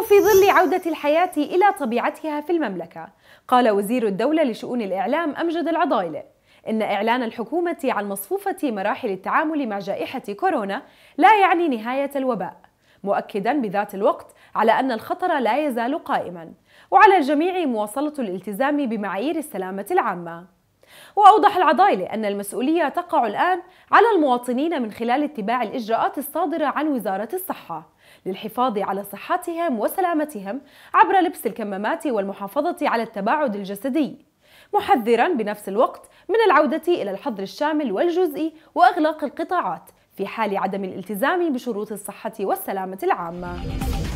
وفي ظل عودة الحياة إلى طبيعتها في المملكة قال وزير الدولة لشؤون الإعلام أمجد العضايلة إن إعلان الحكومة عن مصفوفة مراحل التعامل مع جائحة كورونا لا يعني نهاية الوباء مؤكدا بذات الوقت على أن الخطر لا يزال قائما وعلى الجميع مواصلة الالتزام بمعايير السلامة العامة وأوضح العضايلة أن المسؤولية تقع الآن على المواطنين من خلال اتباع الإجراءات الصادرة عن وزارة الصحة للحفاظ على صحتهم وسلامتهم عبر لبس الكمامات والمحافظة على التباعد الجسدي محذرا بنفس الوقت من العودة إلى الحظر الشامل والجزئي وإغلاق القطاعات في حال عدم الالتزام بشروط الصحة والسلامة العامة